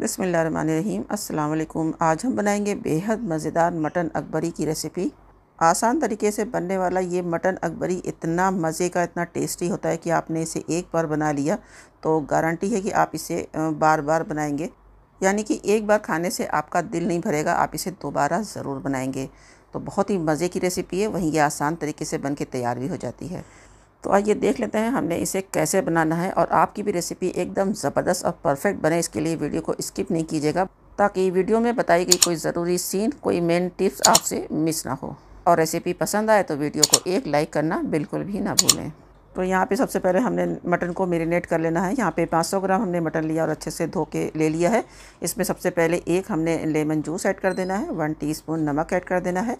बसमीम अल्लाम आज हम बनाएंगे बेहद मज़ेदार मटन अकबरी की रेसिपी आसान तरीके से बनने वाला ये मटन अकबरी इतना मज़े का इतना टेस्टी होता है कि आपने इसे एक बार बना लिया तो गारंटी है कि आप इसे बार बार बनाएंगे यानी कि एक बार खाने से आपका दिल नहीं भरेगा आप इसे दोबारा ज़रूर बनाएंगे तो बहुत ही मज़े की रेसिपी है वहीं ये आसान तरीके से बन के तैयार भी हो जाती है तो आइए देख लेते हैं हमने इसे कैसे बनाना है और आपकी भी रेसिपी एकदम ज़बरदस्त और परफेक्ट बने इसके लिए वीडियो को स्किप नहीं कीजिएगा ताकि वीडियो में बताई गई कोई ज़रूरी सीन कोई मेन टिप्स आपसे मिस ना हो और रेसिपी पसंद आए तो वीडियो को एक लाइक करना बिल्कुल भी ना भूलें तो यहाँ पे सबसे पहले हमने मटन को मेरीनेट कर लेना है यहाँ पे 500 ग्राम हमने मटन लिया और अच्छे से धो के ले लिया है इसमें सबसे पहले एक हमने लेमन जूस ऐड कर देना है वन टीस्पून नमक ऐड कर देना है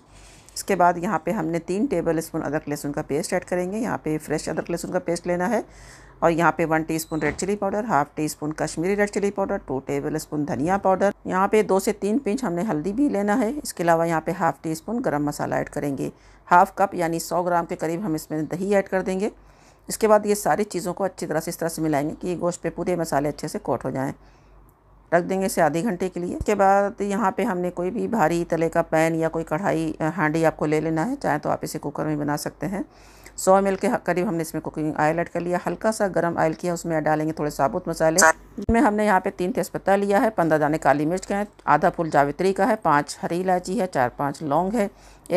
इसके बाद यहाँ पे हमने तीन टेबल स्पून अदरक लहसुन का पेस्ट ऐड करेंगे यहाँ पे फ्रेश अदरक लहसुन का पेस्ट लेना है और यहाँ पे one teaspoon red chilli powder half teaspoon Kashmiri red chilli powder two tablespoon धनिया पाउडर यहाँ पे दो से तीन पिंच हमने हल्दी भी लेना है इसके अलावा यहाँ पे हाफ टी स्पून गर्म मसाला ऐड करेंगे हाफ कप यानी सौ ग्राम के करीब हम इसमें दही ऐड कर देंगे इसके बाद ये सारी चीज़ों को अच्छी तरह से इस तरह से मिलाएंगे कि ये गोश्त पे पूरे मसाले अच्छे से कोट हो जाएँ रख देंगे इसे आधे घंटे के लिए उसके बाद यहाँ पे हमने कोई भी भारी तले का पैन या कोई कढ़ाई हांडी आपको ले लेना है चाहे तो आप इसे कुकर में बना सकते हैं 100 मिल के करीब हमने इसमें कुकिंग ऑयल ऐड कर लिया हल्का सा गर्म ऑयल किया उसमें डालेंगे थोड़े साबुत मसाले जिनमें हमने यहाँ पे तीन तेज़पत्ता लिया है पंद्रह दाने काली मिर्च के हैं आधा फूल जावित्री का है पाँच हरी इलायची है चार पाँच लौंग है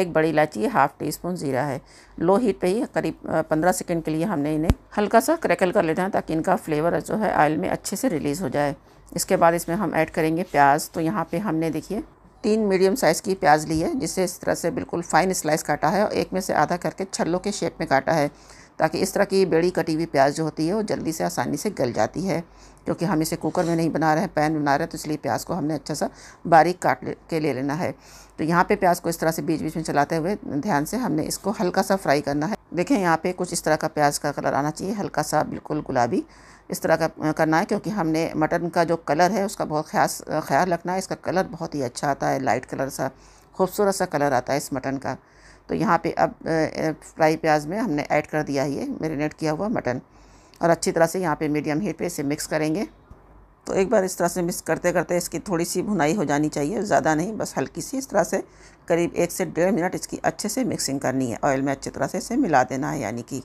एक बड़ी इलायची है हाफ़ टी स्पून ज़ीरा है लो हीट पे ही करीब पंद्रह सेकंड के लिए हमने इन्हें हल्का सा क्रैकल कर लेना है ताकि इनका फ्लेवर जो है ऑयल में अच्छे से रिलीज़ हो जाए इसके बाद इसमें हम ऐड करेंगे प्याज तो यहाँ पर हमने देखिए तीन मीडियम साइज़ की प्याज ली है जिसे इस तरह से बिल्कुल फ़ाइन स्लाइस काटा है और एक में से आधा करके छल्लों के शेप में काटा है ताकि इस तरह की बेड़ी कटी हुई प्याज जो होती है वो जल्दी से आसानी से गल जाती है क्योंकि हम इसे कुकर में नहीं बना रहे हैं पैन बना रहे हैं तो इसलिए प्याज को हमने अच्छा सा बारीक काट के ले लेना है तो यहाँ पे प्याज को इस तरह से बीच बीच में चलाते हुए ध्यान से हमने इसको हल्का सा फ्राई करना है देखें यहाँ पे कुछ इस तरह का प्याज का कलर आना चाहिए हल्का सा बिल्कुल गुलाबी इस तरह का करना है क्योंकि हमने मटन का जो कलर है उसका बहुत ख्यास ख्याल रखना है इसका कलर बहुत ही अच्छा आता है लाइट कलर सा खूबसूरत सा कलर आता है इस मटन का तो यहाँ पे अब फ्राई प्याज में हमने ऐड कर दिया ये मेरीनेट किया हुआ मटन और अच्छी तरह से यहाँ पे मीडियम हीट पे इसे मिक्स करेंगे तो एक बार इस तरह से मिक्स करते करते इसकी थोड़ी सी भुनाई हो जानी चाहिए ज़्यादा नहीं बस हल्की सी इस तरह से करीब एक से डेढ़ मिनट इसकी अच्छे से मिक्सिंग करनी है ऑयल में अच्छी तरह से इसे मिला देना है यानी कि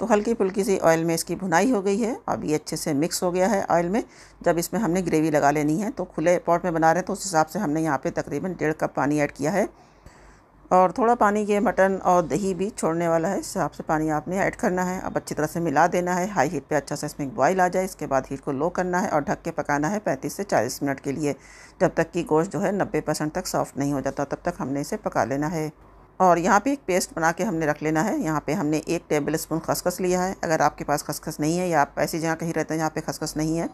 तो हल्की फुल्की सी ऑयल में इसकी भुनाई हो गई है अब ये अच्छे से मिक्स हो गया है ऑयल में जब इसमें हमने ग्रेवी लगा लेनी है तो खुले पॉट में बना रहे हैं तो उस हिसाब से हमने यहाँ पे तकरीबन डेढ़ कप पानी ऐड किया है और थोड़ा पानी ये मटन और दही भी छोड़ने वाला है इस हिसाब से पानी आपने ऐड करना है अब अच्छी तरह से मिला देना है हाई हीट पे अच्छा सा इसमें बॉयल आ जाए इसके बाद हीट को लो करना है और ढक के पकाना है 35 से 40 मिनट के लिए जब तक कि गोश्त जो है 90 परसेंट तक सॉफ्ट नहीं हो जाता तब तक हमने इसे पका लेना है और यहाँ पे एक पेस्ट बना के हमने रख लेना है यहाँ पर हमने एक टेबल स्पून खसखस लिया है अगर आपके पास खसखस नहीं है या आप ऐसी जगह कहीं रहते हैं जहाँ पर खसखस नहीं है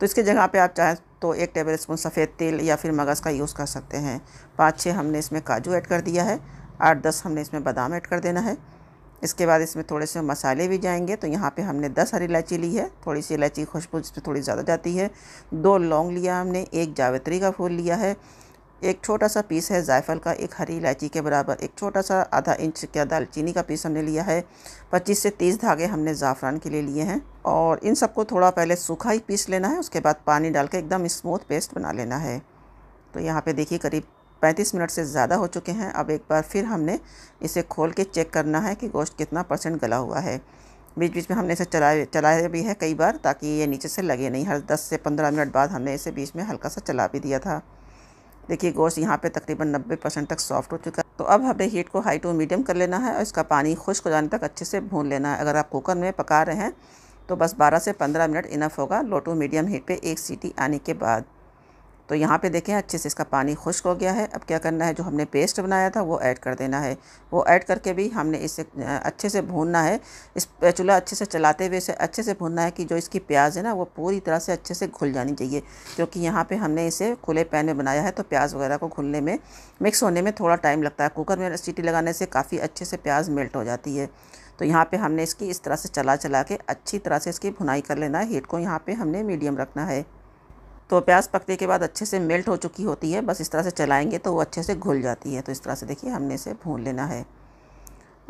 तो इसके जगह पर आप चाहे तो एक टेबल स्पून सफ़ेद तेल या फिर मगज़ का यूज़ कर सकते हैं पाँच छः हमने इसमें काजू ऐड कर दिया है आठ दस हमने इसमें बादाम ऐड कर देना है इसके बाद इसमें थोड़े से मसाले भी जाएंगे तो यहाँ पे हमने दस हरी इलायची ली है थोड़ी सी इलायची खुशबू इसमें थोड़ी ज़्यादा जाती है दो लौंग लिया हमने एक जावित्री का फूल लिया है एक छोटा सा पीस है जायफल का एक हरी इलायची के बराबर एक छोटा सा आधा इंच का दालचीनी का पीस हमने लिया है पच्चीस से तीस धागे हमने ज़ाफ़रान के लिए लिए हैं और इन सबको थोड़ा पहले सूखा ही पीस लेना है उसके बाद पानी डाल के एकदम स्मूथ पेस्ट बना लेना है तो यहाँ पे देखिए करीब 35 मिनट से ज़्यादा हो चुके हैं अब एक बार फिर हमने इसे खोल के चेक करना है कि गोश्त कितना परसेंट गला हुआ है बीच बीच में हमने इसे चलाए चलाया भी है कई बार ताकि ये नीचे से लगे नहीं हर 10 से 15 मिनट बाद हमने इसे बीच में हल्का सा चला भी दिया था देखिए गोश्त यहाँ पे तकरीबन 90 परसेंट तक सॉफ्ट हो चुका है तो अब हमें हीट को हाई टू मीडियम कर लेना है और इसका पानी खुश्क हो जाने तक अच्छे से भून लेना है अगर आप कुकर में पका रहे हैं तो बस 12 से 15 मिनट इनफ होगा लो टू मीडियम हीट पे एक सीटी आने के बाद तो यहाँ पे देखें अच्छे से इसका पानी खुश्क हो गया है अब क्या करना है जो हमने पेस्ट बनाया था वो ऐड कर देना है वो ऐड करके भी हमने इसे अच्छे से भूनना है इस चूल्हा अच्छे से चलाते हुए इसे अच्छे से भूनना है कि जो इसकी प्याज है ना वो पूरी तरह से अच्छे से घुल जानी चाहिए क्योंकि यहाँ पर हमने इसे खुले पैन में बनाया है तो प्याज वगैरह को घुलने में मिक्स होने में थोड़ा टाइम लगता है कुकर में सीटी लगाने से काफ़ी अच्छे से प्याज मेल्ट हो जाती है तो यहाँ पर हमने इसकी इस तरह से चला चला के अच्छी तरह से इसकी भुनाई कर लेना है हीट को यहाँ पर हमने मीडियम रखना है तो प्याज पकने के बाद अच्छे से मेल्ट हो चुकी होती है बस इस तरह से चलाएंगे तो वो अच्छे से घुल जाती है तो इस तरह से देखिए हमने इसे भून लेना है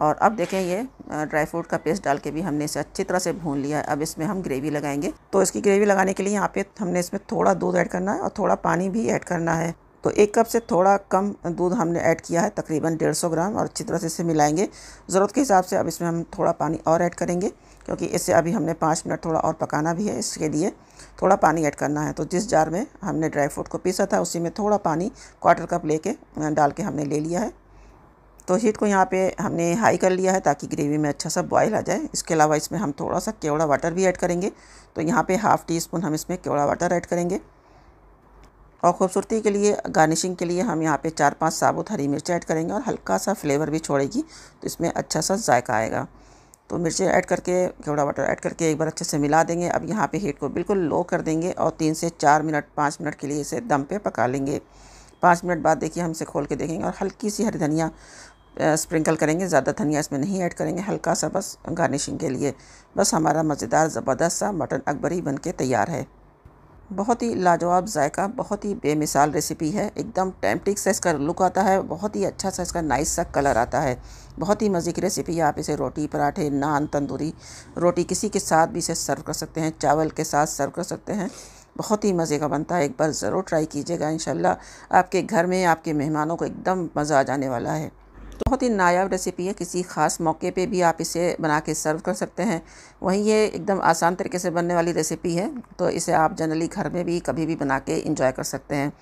और अब देखें ये ड्राई फ्रूट का पेस्ट डाल के भी हमने इसे अच्छी तरह से भून लिया है अब इसमें हम ग्रेवी लगाएंगे तो इसकी ग्रेवी लगाने के लिए यहाँ पे हमने इसमें थोड़ा दूध ऐड करना है और थोड़ा पानी भी ऐड करना है तो एक कप से थोड़ा कम दूध हमने ऐड किया है तकरीबन डेढ़ सौ ग्राम और अच्छी तरह से इसे मिलाएंगे ज़रूरत के हिसाब से अब इसमें हम थोड़ा पानी और ऐड करेंगे क्योंकि इससे अभी हमने पाँच मिनट थोड़ा और पकाना भी है इसके लिए थोड़ा पानी ऐड करना है तो जिस जार में हमने ड्राई फ्रूट को पीसा था उसी में थोड़ा पानी क्वार्टर कप ले डाल के हमने ले लिया है तो हीट को यहाँ पे हमने हाई कर लिया है ताकि ग्रेवी में अच्छा सा बॉयल आ जाए इसके अलावा इसमें हम थोड़ा सा केवड़ा वाटर भी ऐड करेंगे तो यहाँ पे हाफ़ टी स्पून हम इसमें केवड़ा वाटर ऐड करेंगे और ख़ूबसूरती के लिए गार्निशिंग के लिए हम यहाँ पे चार पांच साबुत हरी मिर्च ऐड करेंगे और हल्का सा फ्लेवर भी छोड़ेगी तो इसमें अच्छा सा जायका आएगा तो मिर्चें ऐड करके घोड़ा वाटर ऐड करके एक बार अच्छे से मिला देंगे अब यहाँ पे हीट को बिल्कुल लो कर देंगे और तीन से चार मिनट पाँच मिनट के लिए इसे दम पर पका लेंगे पाँच मिनट बाद देखिए हम इसे खोल के देखेंगे और हल्की सी हरी धनिया स्प्रिंकल करेंगे ज़्यादा धनिया इसमें नहीं ऐड करेंगे हल्का सा बस गार्निशिंग के लिए बस हमारा मज़ेदार ज़बरदस्त सा मटन अकबरी बन के तैयार है बहुत ही लाजवाब जायका बहुत ही बेमिसाल रेसिपी है एकदम टेम्पटिक सा इसका लुक आता है बहुत ही अच्छा सा इसका नाइस सा कलर आता है बहुत ही मज़े की रेसिपी है आप इसे रोटी पराठे नान तंदूरी रोटी किसी के साथ भी इसे सर्व कर सकते हैं चावल के साथ सर्व कर सकते हैं बहुत ही मज़े का बनता है एक बार ज़रूर ट्राई कीजिएगा इन आपके घर में आपके मेहमानों को एकदम मज़ा आ जाने वाला है तो बहुत ही नायाब रेसिपी है किसी ख़ास मौके पे भी आप इसे बना के सर्व कर सकते हैं वहीं ये एकदम आसान तरीके से बनने वाली रेसिपी है तो इसे आप जनरली घर में भी कभी भी बना के इंजॉय कर सकते हैं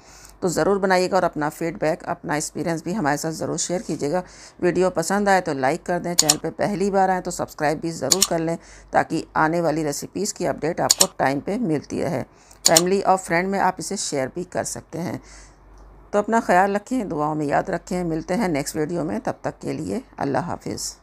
तो ज़रूर बनाइएगा और अपना फीडबैक अपना एक्सपीरियंस भी हमारे साथ ज़रूर शेयर कीजिएगा वीडियो पसंद आए तो लाइक कर दें चैनल पर पहली बार आएँ तो सब्सक्राइब भी ज़रूर कर लें ताकि आने वाली रेसिपीज़ की अपडेट आपको टाइम पर मिलती रहे फैमिली और फ्रेंड में आप इसे शेयर भी कर सकते हैं तो अपना ख्याल रखें दुआओं में याद रखें मिलते हैं नेक्स्ट वीडियो में तब तक के लिए अल्लाह हाफिज़